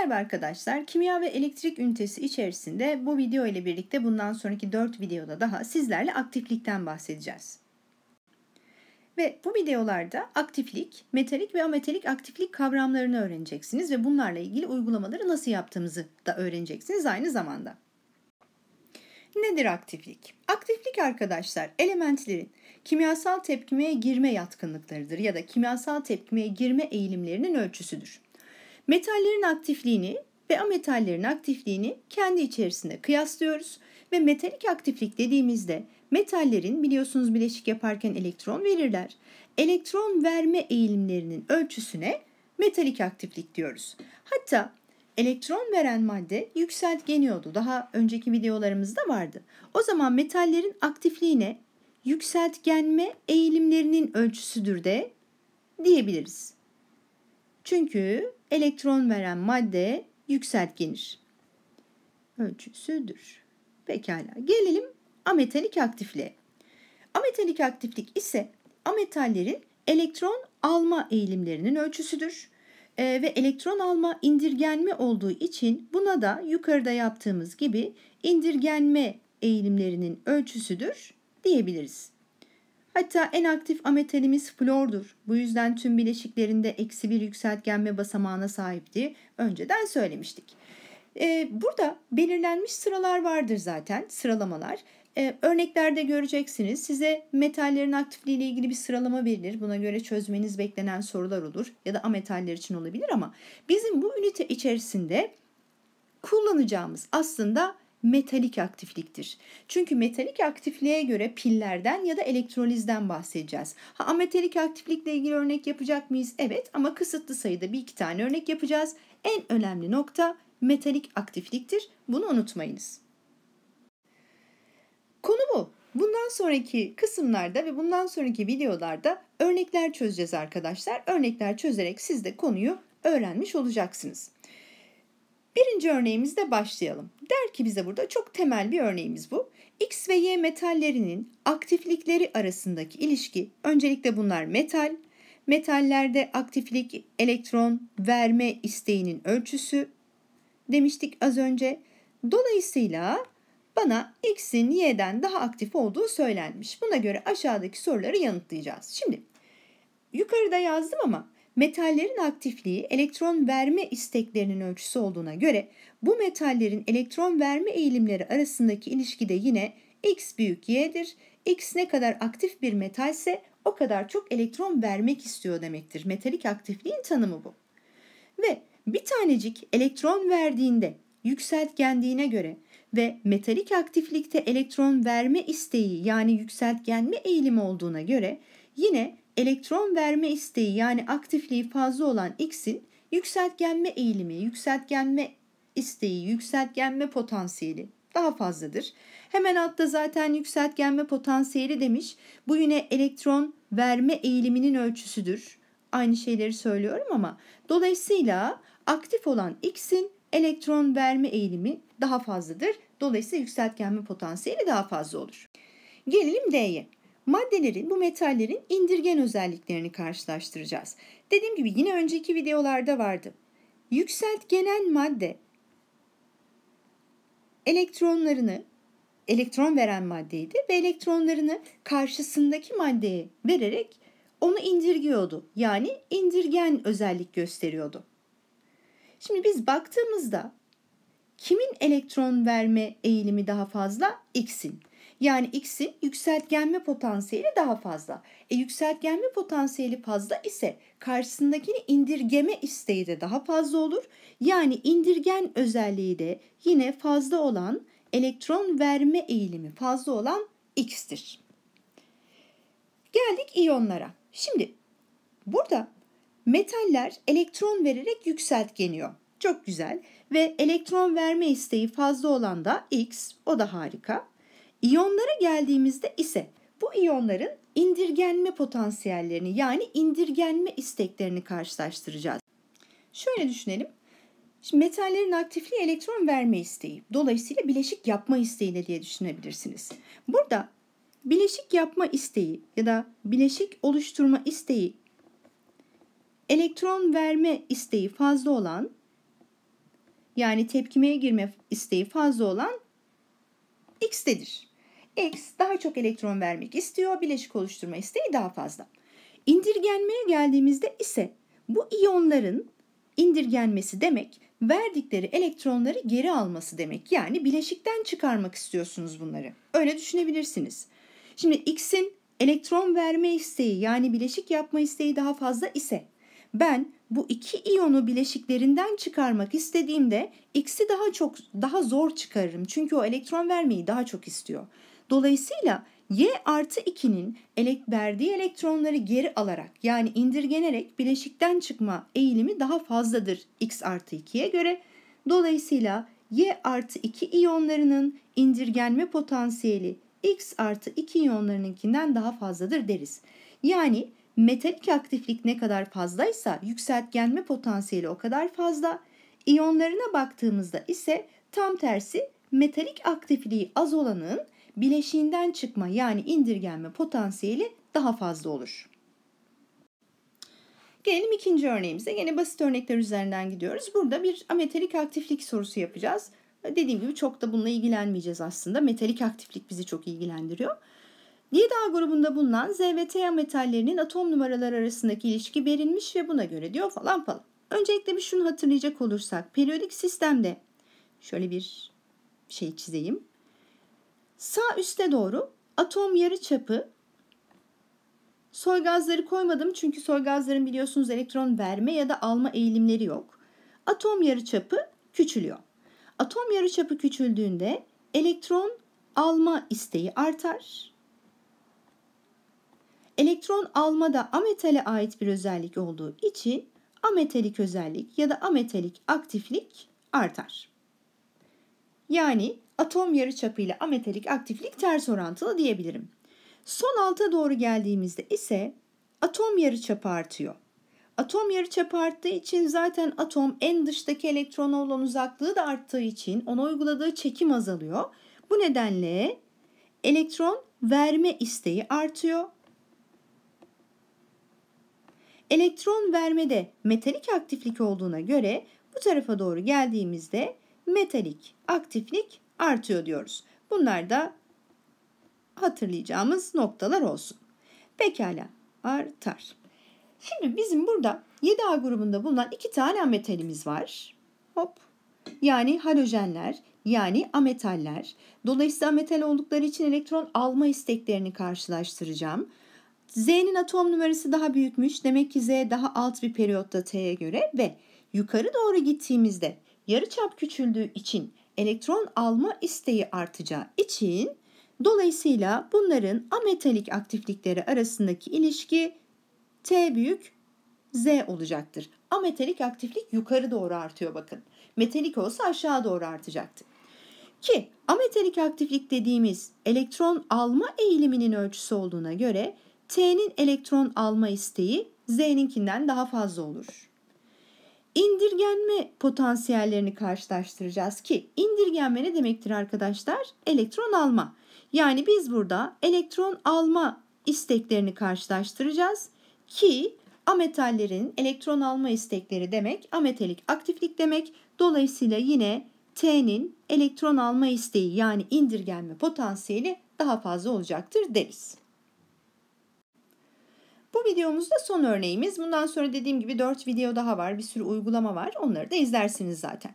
Merhaba arkadaşlar. Kimya ve elektrik ünitesi içerisinde bu video ile birlikte bundan sonraki 4 videoda daha sizlerle aktiflikten bahsedeceğiz. Ve bu videolarda aktiflik, metalik ve ametalik aktiflik kavramlarını öğreneceksiniz ve bunlarla ilgili uygulamaları nasıl yaptığımızı da öğreneceksiniz aynı zamanda. Nedir aktiflik? Aktiflik arkadaşlar elementlerin kimyasal tepkimeye girme yatkınlıklarıdır ya da kimyasal tepkimeye girme eğilimlerinin ölçüsüdür. Metallerin aktifliğini ve ametallerin aktifliğini kendi içerisinde kıyaslıyoruz ve metalik aktiflik dediğimizde metallerin biliyorsunuz bileşik yaparken elektron verirler. Elektron verme eğilimlerinin ölçüsüne metalik aktiflik diyoruz. Hatta elektron veren madde yükseltgeniyordu. Daha önceki videolarımızda vardı. O zaman metallerin aktifliğine yükseltgenme eğilimlerinin ölçüsüdür de diyebiliriz. Çünkü elektron veren madde yükseltgenir. Ölçüsüdür. Pekala. Gelelim ametalik aktifliğe. Ametalik aktiflik ise ametallerin elektron alma eğilimlerinin ölçüsüdür. E, ve elektron alma indirgenme olduğu için buna da yukarıda yaptığımız gibi indirgenme eğilimlerinin ölçüsüdür diyebiliriz. Hatta en aktif ametalimiz flordur. Bu yüzden tüm bileşiklerinde eksi bir yükseltgenme basamağına sahipti. Önceden söylemiştik. Ee, burada belirlenmiş sıralar vardır zaten sıralamalar. Ee, örneklerde göreceksiniz. Size metallerin aktifliği ile ilgili bir sıralama verilir. Buna göre çözmeniz beklenen sorular olur. Ya da ametaller için olabilir ama bizim bu ünite içerisinde kullanacağımız aslında metalik aktifliktir. Çünkü metalik aktifliğe göre pillerden ya da elektrolizden bahsedeceğiz. Ha ametalik aktiflikle ilgili örnek yapacak mıyız? Evet ama kısıtlı sayıda bir iki tane örnek yapacağız. En önemli nokta metalik aktifliktir. Bunu unutmayınız. Konu bu. Bundan sonraki kısımlarda ve bundan sonraki videolarda örnekler çözeceğiz arkadaşlar. Örnekler çözerek siz de konuyu öğrenmiş olacaksınız. Birinci örneğimizle başlayalım. Der ki bize burada çok temel bir örneğimiz bu. X ve Y metallerinin aktiflikleri arasındaki ilişki, öncelikle bunlar metal, metallerde aktiflik elektron verme isteğinin ölçüsü demiştik az önce. Dolayısıyla bana X'in Y'den daha aktif olduğu söylenmiş. Buna göre aşağıdaki soruları yanıtlayacağız. Şimdi yukarıda yazdım ama metallerin aktifliği elektron verme isteklerinin ölçüsü olduğuna göre bu metallerin elektron verme eğilimleri arasındaki ilişki de yine x büyük y'dir. X ne kadar aktif bir metalse o kadar çok elektron vermek istiyor demektir. Metalik aktifliğin tanımı bu. Ve bir tanecik elektron verdiğinde yükseltgendiğine göre ve metalik aktiflikte elektron verme isteği yani yükseltgenme eğilimi olduğuna göre yine elektron verme isteği yani aktifliği fazla olan X'in yükseltgenme eğilimi, yükseltgenme isteği, yükseltgenme potansiyeli daha fazladır. Hemen altta zaten yükseltgenme potansiyeli demiş. Bu yine elektron verme eğiliminin ölçüsüdür. Aynı şeyleri söylüyorum ama dolayısıyla aktif olan X'in elektron verme eğilimi daha fazladır. Dolayısıyla yükseltgenme potansiyeli daha fazla olur. Gelelim D'ye. Maddelerin, bu metallerin indirgen özelliklerini karşılaştıracağız. Dediğim gibi yine önceki videolarda vardı. Yükseltgenen madde elektronlarını elektron veren maddeydi ve elektronlarını karşısındaki maddeye vererek onu indirgiyordu. Yani indirgen özellik gösteriyordu. Şimdi biz baktığımızda kimin elektron verme eğilimi daha fazla? X'in. Yani x'in yükseltgenme potansiyeli daha fazla. E yükseltgenme potansiyeli fazla ise karşısındakini indirgeme isteği de daha fazla olur. Yani indirgen özelliği de yine fazla olan elektron verme eğilimi fazla olan x'tir. Geldik iyonlara. Şimdi burada metaller elektron vererek yükseltgeniyor. Çok güzel ve elektron verme isteği fazla olan da X o da harika. İyonlara geldiğimizde ise bu iyonların indirgenme potansiyellerini yani indirgenme isteklerini karşılaştıracağız. Şöyle düşünelim. Şimdi metallerin aktifliği elektron verme isteği. Dolayısıyla bileşik yapma isteği de diye düşünebilirsiniz. Burada bileşik yapma isteği ya da bileşik oluşturma isteği elektron verme isteği fazla olan yani tepkimeye girme isteği fazla olan X'tedir. X daha çok elektron vermek istiyor. Bileşik oluşturma isteği daha fazla. İndirgenmeye geldiğimizde ise bu iyonların indirgenmesi demek verdikleri elektronları geri alması demek. Yani bileşikten çıkarmak istiyorsunuz bunları. Öyle düşünebilirsiniz. Şimdi X'in elektron verme isteği yani bileşik yapma isteği daha fazla ise ben bu iki iyonu bileşiklerinden çıkarmak istediğimde X'i daha çok daha zor çıkarırım. Çünkü o elektron vermeyi daha çok istiyor. Dolayısıyla Y artı 2'nin elek verdiği elektronları geri alarak yani indirgenerek bileşikten çıkma eğilimi daha fazladır X artı 2'ye göre. Dolayısıyla Y artı 2 iyonlarının indirgenme potansiyeli X artı 2 iyonlarınınkinden daha fazladır deriz. Yani metalik aktiflik ne kadar fazlaysa yükseltgenme potansiyeli o kadar fazla. İyonlarına baktığımızda ise tam tersi metalik aktifliği az olanın bileşiğinden çıkma yani indirgenme potansiyeli daha fazla olur. Gelelim ikinci örneğimize. yine basit örnekler üzerinden gidiyoruz. Burada bir ametalik aktiflik sorusu yapacağız. Dediğim gibi çok da bununla ilgilenmeyeceğiz aslında. Metalik aktiflik bizi çok ilgilendiriyor. 7 grubunda bulunan Z ve T metallerinin atom numaraları arasındaki ilişki verilmiş ve buna göre diyor falan falan. Öncelikle bir şunu hatırlayacak olursak periyodik sistemde şöyle bir şey çizeyim. Sağ üste doğru atom yarı çapı soy gazları koymadım çünkü soy gazların biliyorsunuz elektron verme ya da alma eğilimleri yok. Atom yarı çapı küçülüyor. Atom yarı çapı küçüldüğünde elektron alma isteği artar. Elektron alma da ametale ait bir özellik olduğu için ametalik özellik ya da ametalik aktiflik artar. Yani atom yarıçapıyla ametalik aktiflik ters orantılı diyebilirim. Son alta doğru geldiğimizde ise atom yarıçapı artıyor. Atom yarıçapı arttığı için zaten atom en dıştaki elektron olan uzaklığı da arttığı için ona uyguladığı çekim azalıyor. Bu nedenle elektron verme isteği artıyor. Elektron vermede metalik aktiflik olduğuna göre bu tarafa doğru geldiğimizde metalik aktiflik artıyor diyoruz. Bunlar da hatırlayacağımız noktalar olsun. Pekala artar. Şimdi bizim burada 7A grubunda bulunan iki tane ametalimiz var. Hop. Yani halojenler yani ametaller. Dolayısıyla ametal oldukları için elektron alma isteklerini karşılaştıracağım. Z'nin atom numarası daha büyükmüş. Demek ki Z daha alt bir periyotta T'ye göre ve yukarı doğru gittiğimizde yarıçap küçüldüğü için elektron alma isteği artacağı için dolayısıyla bunların ametalik aktiflikleri arasındaki ilişki T büyük Z olacaktır. Ametalik aktiflik yukarı doğru artıyor bakın. Metalik olsa aşağı doğru artacaktı. Ki ametalik aktiflik dediğimiz elektron alma eğiliminin ölçüsü olduğuna göre T'nin elektron alma isteği Z'ninkinden daha fazla olur indirgenme potansiyellerini karşılaştıracağız ki indirgenme ne demektir arkadaşlar? Elektron alma. Yani biz burada elektron alma isteklerini karşılaştıracağız ki ametallerin elektron alma istekleri demek ametelik aktiflik demek. Dolayısıyla yine T'nin elektron alma isteği yani indirgenme potansiyeli daha fazla olacaktır deriz. Bu videomuzda son örneğimiz. Bundan sonra dediğim gibi 4 video daha var. Bir sürü uygulama var. Onları da izlersiniz zaten.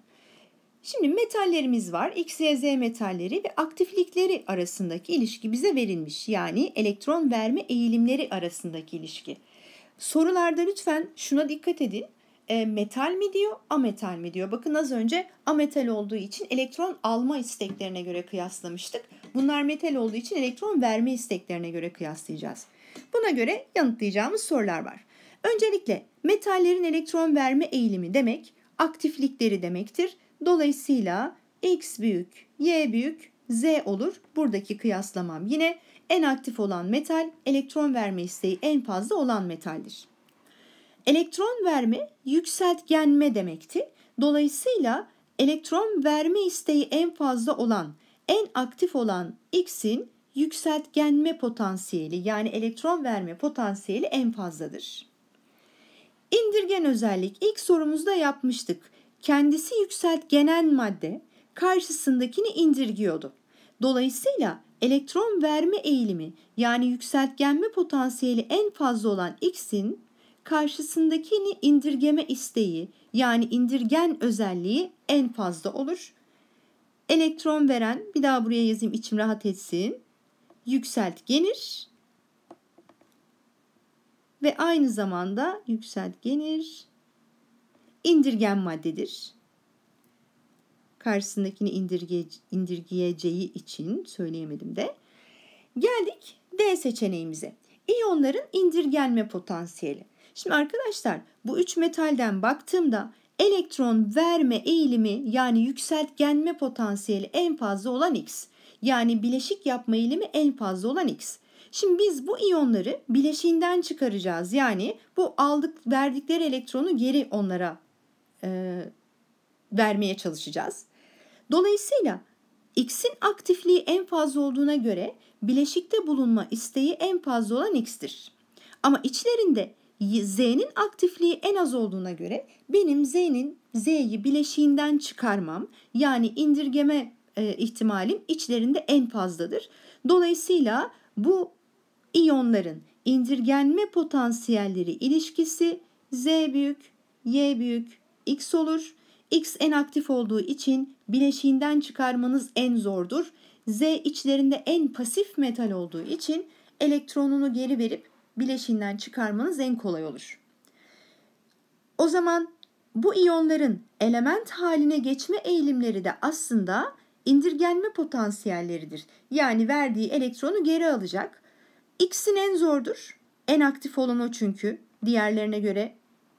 Şimdi metallerimiz var. X, Y, Z metalleri ve aktiflikleri arasındaki ilişki bize verilmiş. Yani elektron verme eğilimleri arasındaki ilişki. Sorularda lütfen şuna dikkat edin. E, metal mi diyor, ametal mi diyor? Bakın az önce ametal olduğu için elektron alma isteklerine göre kıyaslamıştık. Bunlar metal olduğu için elektron verme isteklerine göre kıyaslayacağız. Buna göre yanıtlayacağımız sorular var. Öncelikle metallerin elektron verme eğilimi demek aktiflikleri demektir. Dolayısıyla x büyük, y büyük, z olur. Buradaki kıyaslamam yine en aktif olan metal elektron verme isteği en fazla olan metaldir. Elektron verme yükseltgenme demekti. Dolayısıyla elektron verme isteği en fazla olan, en aktif olan x'in yükseltgenme potansiyeli yani elektron verme potansiyeli en fazladır. İndirgen özellik ilk sorumuzda yapmıştık. Kendisi yükseltgenen madde karşısındakini indirgiyordu. Dolayısıyla elektron verme eğilimi yani yükseltgenme potansiyeli en fazla olan X'in karşısındakini indirgeme isteği yani indirgen özelliği en fazla olur. Elektron veren bir daha buraya yazayım içim rahat etsin yükseltgenir ve aynı zamanda yükseltgenir indirgen maddedir. Karşısındakini indirge, indirgeyeceği için söyleyemedim de. Geldik D seçeneğimize. İyonların indirgenme potansiyeli. Şimdi arkadaşlar bu üç metalden baktığımda elektron verme eğilimi yani yükseltgenme potansiyeli en fazla olan X. Yani bileşik yapma eğilimi en fazla olan X. Şimdi biz bu iyonları bileşiğinden çıkaracağız. Yani bu aldık verdikleri elektronu geri onlara e, vermeye çalışacağız. Dolayısıyla X'in aktifliği en fazla olduğuna göre bileşikte bulunma isteği en fazla olan X'tir. Ama içlerinde Z'nin aktifliği en az olduğuna göre benim Z'nin Z'yi bileşiğinden çıkarmam yani indirgeme e, ihtimalin içlerinde en fazladır. Dolayısıyla bu iyonların indirgenme potansiyelleri ilişkisi Z büyük, Y büyük, X olur. X en aktif olduğu için bileşiğinden çıkarmanız en zordur. Z içlerinde en pasif metal olduğu için elektronunu geri verip bileşiğinden çıkarmanız en kolay olur. O zaman bu iyonların element haline geçme eğilimleri de aslında indirgenme potansiyelleridir. Yani verdiği elektronu geri alacak. X'in en zordur. En aktif olan o çünkü. Diğerlerine göre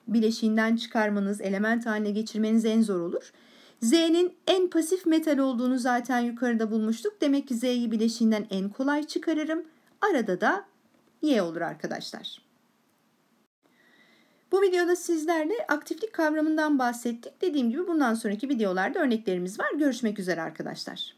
bileşiğinden çıkarmanız, element haline geçirmeniz en zor olur. Z'nin en pasif metal olduğunu zaten yukarıda bulmuştuk. Demek ki Z'yi bileşiğinden en kolay çıkarırım. Arada da Y olur arkadaşlar. Bu videoda sizlerle aktiflik kavramından bahsettik. Dediğim gibi bundan sonraki videolarda örneklerimiz var. Görüşmek üzere arkadaşlar.